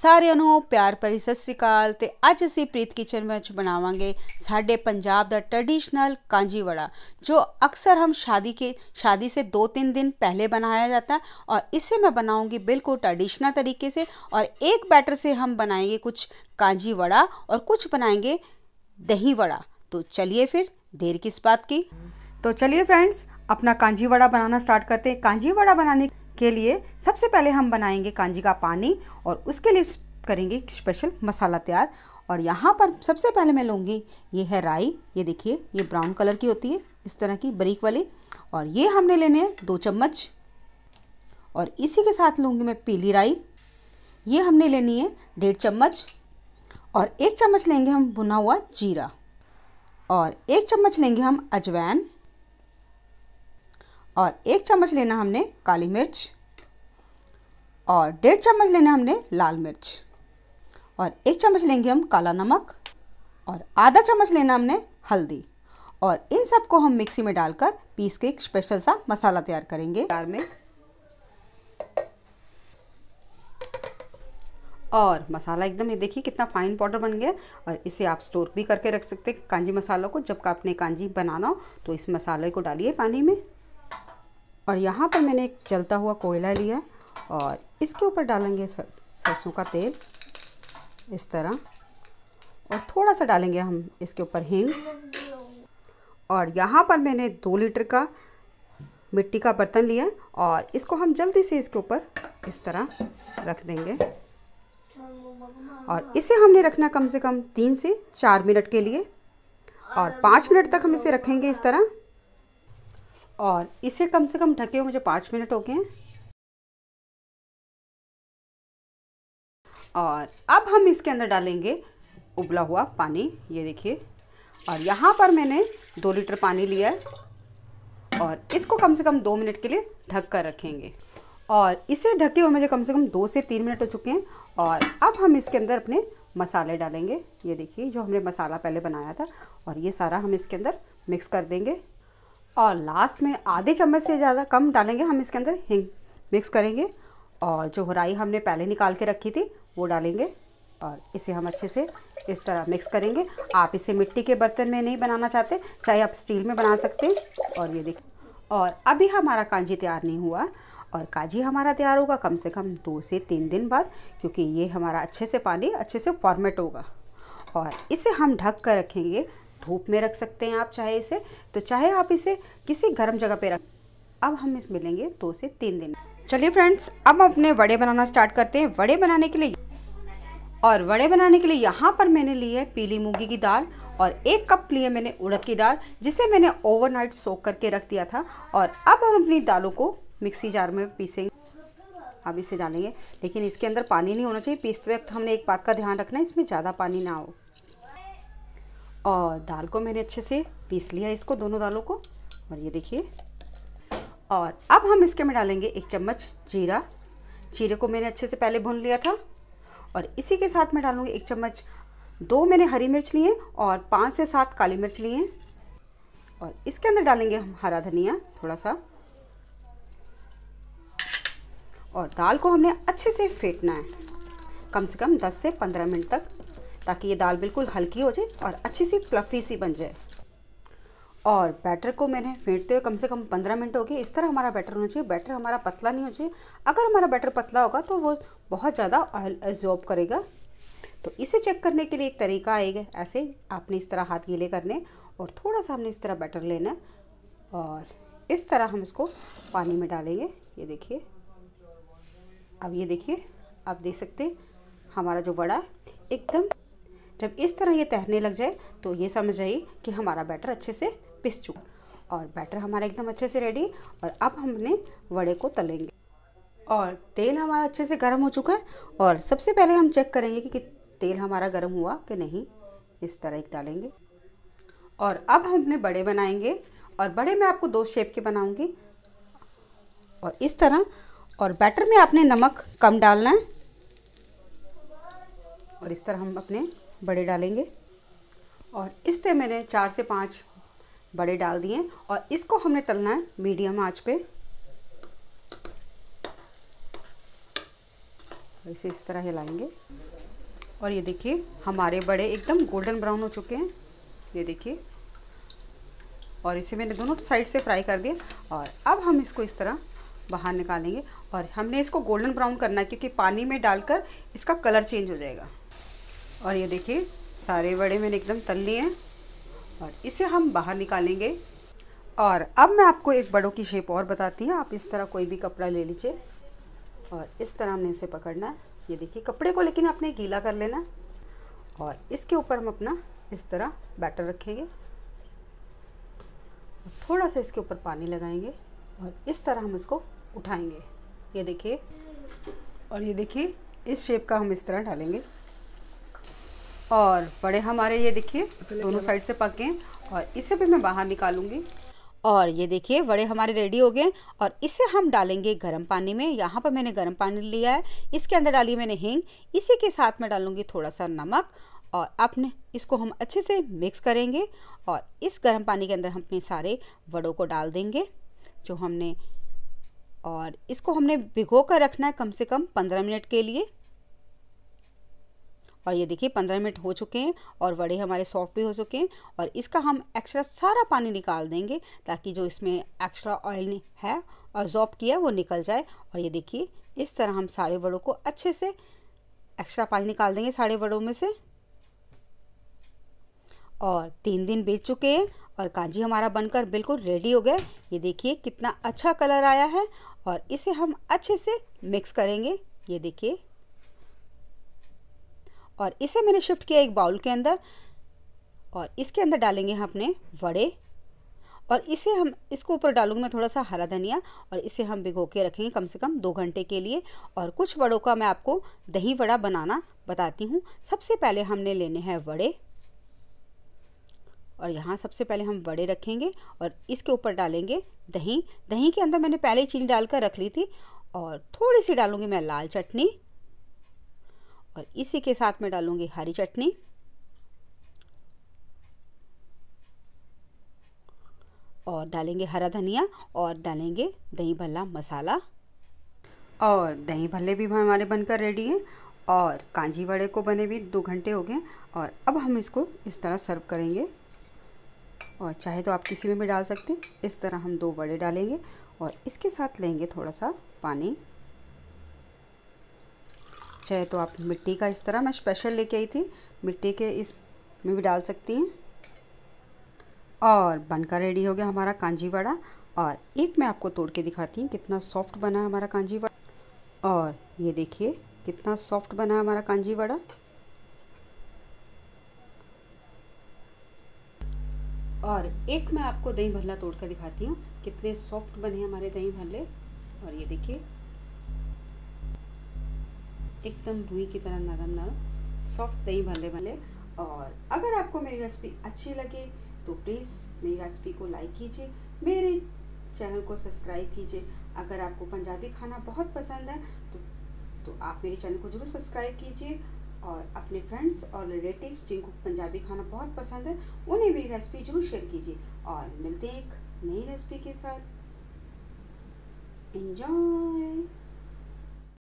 ਸਾਰਿਆਂ प्यार ਪਿਆਰ ਭਰੀ ਸਤਿ अज ਅਕਾਲ प्रीत किचन ਅਸੀਂ ਪ੍ਰੀਤ ਕਿਚਨ ਵਿੱਚ ਬਣਾਵਾਂਗੇ ट्रेडिशनल कांजी वड़ा जो अक्सर हम शादी के शादी से दो तीन दिन पहले बनाया जाता है और इसे मैं बनाऊंगी बिल्कुल ट्रेडिशनल तरीके से और एक बैटर से हम बनाएंगे कुछ कांजी वड़ा और कुछ बनाएंगे दही वड़ा तो चलिए फिर देर किस बात की तो चलिए फ्रेंड्स अपना कांजी वड़ा बनाना स्टार्ट करते हैं कांजी वड़ा बनाने के लिए सबसे पहले हम बनाएंगे कांजी का पानी और उसके लिए करेंगे स्पेशल मसाला तैयार और यहाँ पर सबसे पहले मैं लूँगी ये है राई ये देखिए ये ब्राउन कलर की होती है इस तरह की बरीक वाली और ये हमने लेने हैं दो चम्मच और इसी के साथ लूँगी मैं पीली राई ये हमने लेनी है डेढ़ चम्मच और एक चम्मच लेंगे हम भुना हुआ जीरा और एक चम्मच लेंगे हम अजवैन और एक चम्मच लेना हमने काली मिर्च और डेढ़ चम्मच लेना हमने लाल मिर्च और एक चम्मच लेंगे हम काला नमक और आधा चम्मच लेना हमने हल्दी और इन सबको हम मिक्सी में डालकर पीस के एक स्पेशल सा मसाला तैयार करेंगे में और मसाला एकदम ये देखिए कितना फाइन पाउडर बन गया और इसे आप स्टोर भी करके रख सकते हैं कांजी मसालों को जब का आपने कांजी बनाना हो तो इस मसाले को डालिए पानी में और यहाँ पर मैंने एक जलता हुआ कोयला लिया और इसके ऊपर डालेंगे सरसों का तेल इस तरह और थोड़ा सा डालेंगे हम इसके ऊपर हींग और यहाँ पर मैंने दो लीटर का मिट्टी का बर्तन लिया और इसको हम जल्दी से इसके ऊपर इस तरह रख देंगे और इसे हमने रखना कम से कम तीन से चार मिनट के लिए और पाँच मिनट तक हम इसे रखेंगे इस तरह और इसे कम से कम ढके हुए मुझे पाँच मिनट हो गए हैं और अब हम इसके अंदर डालेंगे उबला हुआ पानी ये देखिए और यहाँ पर मैंने दो लीटर पानी लिया है और इसको कम से कम दो मिनट के लिए ढक कर रखेंगे और इसे ढके हुए मुझे कम से कम दो से तीन मिनट हो चुके हैं और अब हम इसके अंदर अपने मसाले डालेंगे ये देखिए जो हमने मसाला पहले बनाया था और ये सारा हम इसके अंदर मिक्स कर देंगे और लास्ट में आधे चम्मच से ज़्यादा कम डालेंगे हम इसके अंदर हिंग मिक्स करेंगे और जो हराई हमने पहले निकाल के रखी थी वो डालेंगे और इसे हम अच्छे से इस तरह मिक्स करेंगे आप इसे मिट्टी के बर्तन में नहीं बनाना चाहते चाहे आप स्टील में बना सकते हैं और ये देखिए और अभी हमारा कांजी तैयार नहीं हुआ और काजी हमारा तैयार होगा कम से कम दो से तीन दिन बाद क्योंकि ये हमारा अच्छे से पानी अच्छे से फॉर्मेट होगा और इसे हम ढक कर रखेंगे धूप में रख सकते हैं आप चाहे इसे तो चाहे आप इसे किसी गर्म जगह पे रख अब हम इस मिलेंगे दो से तीन दिन चलिए फ्रेंड्स अब अपने वड़े बनाना स्टार्ट करते हैं वड़े बनाने के लिए और वड़े बनाने के लिए यहाँ पर मैंने ली है पीली मूंगी की दाल और एक कप लिए मैंने उड़द की दाल जिसे मैंने ओवरनाइट सोख करके रख दिया था और अब हम अपनी दालों को मिक्सी जार में पीसेंगे अब इसे डालेंगे लेकिन इसके अंदर पानी नहीं होना चाहिए पीसते वक्त हमने एक बात का ध्यान रखना है इसमें ज़्यादा पानी ना हो और दाल को मैंने अच्छे से पीस लिया इसको दोनों दालों को और ये देखिए और अब हम इसके में डालेंगे एक चम्मच जीरा जीरे को मैंने अच्छे से पहले भून लिया था और इसी के साथ मैं डालूँगी एक चम्मच दो मैंने हरी मिर्च लिए और पाँच से सात काली मिर्च लिए और इसके अंदर डालेंगे हम हरा धनिया थोड़ा सा और दाल को हमने अच्छे से फेंटना है कम से कम 10 से 15 मिनट तक ताकि ये दाल बिल्कुल हल्की हो जाए और अच्छी सी फ्लफ़ी सी बन जाए और बैटर को मैंने फेंटते हुए कम से कम पंद्रह मिनट हो गए इस तरह हमारा बैटर होना चाहिए बैटर हमारा पतला नहीं होना चाहिए अगर हमारा बैटर पतला होगा तो वो बहुत ज़्यादा ऑयल एब्जॉर्ब करेगा तो इसे चेक करने के लिए एक तरीका आएगा ऐसे आपने इस तरह हाथ गीले करने और थोड़ा सा हमने इस तरह बैटर लेना और इस तरह हम इसको पानी में डालेंगे ये देखिए अब ये देखिए आप देख सकते हैं हमारा जो वड़ा एकदम जब इस तरह ये तैरने लग जाए तो ये समझ जाइए कि हमारा बैटर अच्छे से पिस चुका और बैटर हमारा एकदम अच्छे से रेडी और अब हमने वड़े को तलेंगे और तेल हमारा अच्छे से गर्म हो चुका है और सबसे पहले हम चेक करेंगे कि, कि तेल हमारा गर्म हुआ कि नहीं इस तरह एक डालेंगे और अब हमने बड़े बनाएंगे और बड़े मैं आपको दो शेप के बनाऊंगी और इस तरह और बैटर में आपने नमक कम डालना है और इस तरह हम अपने बड़े डालेंगे और इससे मैंने चार से पाँच बड़े डाल दिए और इसको हमने तलना है मीडियम आंच पे इसे इस तरह हिलाएंगे और ये देखिए हमारे बड़े एकदम गोल्डन ब्राउन हो चुके हैं ये देखिए और इसे मैंने दोनों साइड से फ्राई कर दिया और अब हम इसको इस तरह बाहर निकालेंगे और हमने इसको गोल्डन ब्राउन करना है क्योंकि पानी में डालकर इसका कलर चेंज हो जाएगा और ये देखिए सारे बड़े मैंने एकदम तल लिए हैं और इसे हम बाहर निकालेंगे और अब मैं आपको एक बड़ों की शेप और बताती हूँ आप इस तरह कोई भी कपड़ा ले लीजिए और इस तरह हमने उसे पकड़ना है ये देखिए कपड़े को लेकिन आपने गीला कर लेना और इसके ऊपर हम अपना इस तरह बैटर रखेंगे थोड़ा सा इसके ऊपर पानी लगाएंगे और इस तरह हम इसको उठाएंगे ये देखिए और ये देखिए इस शेप का हम इस तरह डालेंगे और बड़े हमारे ये देखिए दोनों साइड से पके हैं और इसे भी मैं बाहर निकालूंगी और ये देखिए वड़े हमारे रेडी हो गए और इसे हम डालेंगे गर्म पानी में यहाँ पर मैंने गर्म पानी लिया है इसके अंदर डाली मैंने हींग इसी के साथ मैं डालूंगी थोड़ा सा नमक और अपने इसको हम अच्छे से मिक्स करेंगे और इस गर्म पानी के अंदर हम अपने सारे वड़ों को डाल देंगे जो हमने और इसको हमने भिगो कर रखना है कम से कम पंद्रह मिनट के लिए और ये देखिए पंद्रह मिनट हो चुके हैं और वड़े हमारे सॉफ्ट भी हो चुके हैं और इसका हम एक्स्ट्रा सारा पानी निकाल देंगे ताकि जो इसमें एक्स्ट्रा ऑयल है ऑब्जॉर्ब किया वो निकल जाए और ये देखिए इस तरह हम सारे वड़ों को अच्छे से एक्स्ट्रा पानी निकाल देंगे सारे वड़ों में से और तीन दिन बीत चुके हैं और कांजी हमारा बनकर बिल्कुल रेडी हो गया ये देखिए कितना अच्छा कलर आया है और इसे हम अच्छे से मिक्स करेंगे ये देखिए और इसे मैंने शिफ्ट किया एक बाउल के अंदर और इसके अंदर डालेंगे हम अपने वड़े और इसे हम इसको ऊपर डालूंगी मैं थोड़ा सा हरा धनिया और इसे हम भिगो के रखेंगे कम से कम दो घंटे के लिए और कुछ वड़ों का मैं आपको दही वड़ा बनाना बताती हूँ सबसे पहले हमने लेने हैं वड़े और यहाँ सबसे पहले हम वड़े रखेंगे और इसके ऊपर डालेंगे दही दही के अंदर मैंने पहले चीनी डालकर रख ली थी और थोड़ी सी डालूंगी मैं लाल चटनी और इसी के साथ मैं डालूँगी हरी चटनी और डालेंगे हरा धनिया और डालेंगे दही भल्ला मसाला और दही भल्ले भी हमारे बनकर रेडी हैं और कांजी वड़े को बने भी दो घंटे हो गए और अब हम इसको इस तरह सर्व करेंगे और चाहे तो आप किसी में भी डाल सकते हैं इस तरह हम दो वड़े डालेंगे और इसके साथ लेंगे थोड़ा सा पानी चाहे अच्छा तो आप मिट्टी का इस तरह मैं स्पेशल लेके आई थी मिट्टी के इस में भी डाल सकती हैं और बनकर रेडी हो गया हमारा कांजी वड़ा और एक मैं आपको तोड़ के दिखाती हूँ कितना सॉफ्ट बना है हमारा कांजी वड़ा और ये देखिए कितना सॉफ्ट बना है हमारा कांजी वड़ा और एक मैं आपको दही भल्ला तोड़ कर दिखाती हूँ कितने सॉफ्ट बने हमारे दही भल्ले और ये देखिए एकदम रुई की तरह नरम नरम सॉफ्ट दही भले भले और अगर आपको मेरी रेसिपी अच्छी लगे तो प्लीज़ मेरी रेसिपी को लाइक कीजिए मेरे चैनल को सब्सक्राइब कीजिए अगर आपको पंजाबी खाना बहुत पसंद है तो तो आप मेरे चैनल को ज़रूर सब्सक्राइब कीजिए और अपने फ्रेंड्स और रिलेटिव्स जिनको पंजाबी खाना बहुत पसंद है उन्हें मेरी रेसिपी जरूर शेयर कीजिए और मिलते हैं एक नई रेसिपी के साथ इन्जॉय